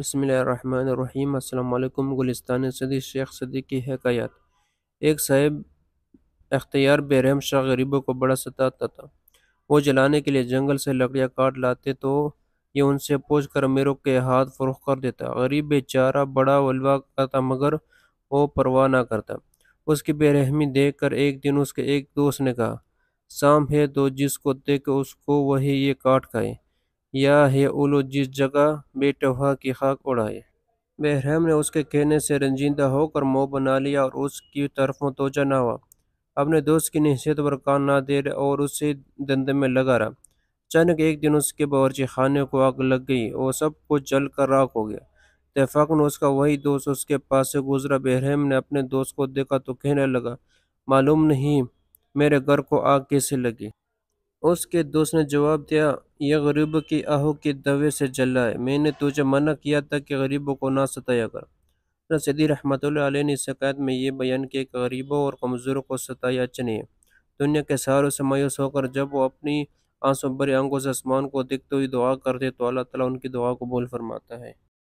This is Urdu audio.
بسم اللہ الرحمن الرحیم السلام علیکم گلستان صدی شیخ صدی کی حکیات ایک صاحب اختیار بیرحم شاہ غریبوں کو بڑا ستاتا تھا وہ جلانے کے لیے جنگل سے لکڑیاں کاٹ لاتے تو یہ ان سے پوچھ کر میرو کے ہاتھ فروخت کر دیتا غریب بے چارہ بڑا ولوا کرتا مگر وہ پرواہ نہ کرتا اس کی بے رحمی دیکھ کر ایک دن اس کے ایک دوست نے کہا سام ہے تو جس کو دیکھ اس کو وہی یہ کاٹ کھائے یا ہے اولو جس جگہ بیٹوہ کی خاک اڑائے بحرم نے اس کے کہنے سے رنجیندہ ہو کر مو بنا لیا اور اس کی طرفوں توجہ نہ ہوا اپنے دوست کی نحصیت پر کان نہ دے رہے اور اسے دندے میں لگا رہا چانک ایک دن اس کے باورچی خانے کو آگ لگ گئی اور سب کو جل کر راک ہو گیا طاق نے اس کا وہی دوست اس کے پاس سے گزرا بحرم نے اپنے دوست کو دیکھا تو کہنے لگا معلوم نہیں میرے گھر کو آگ کیسے لگی اس کے دوست نے جواب دیا یہ غریب کی اہو کے دوے سے جلا ہے میں نے تجھے منع کیا تھا کہ غریبوں کو نہ ستایا کر رسیدی رحمۃ اللہ علیہ نے شکایت میں یہ بیان کیا کہ غریبوں اور کمزوروں کو ستایا چنی ہے دنیا کے ساروں سے مایوس ہو کر جب وہ اپنی آنسوں بری آنکھوں سے آسمان کو دیکھتے ہوئی دعا کر دے تو اللہ تعالیٰ ان کی دعا کو بول فرماتا ہے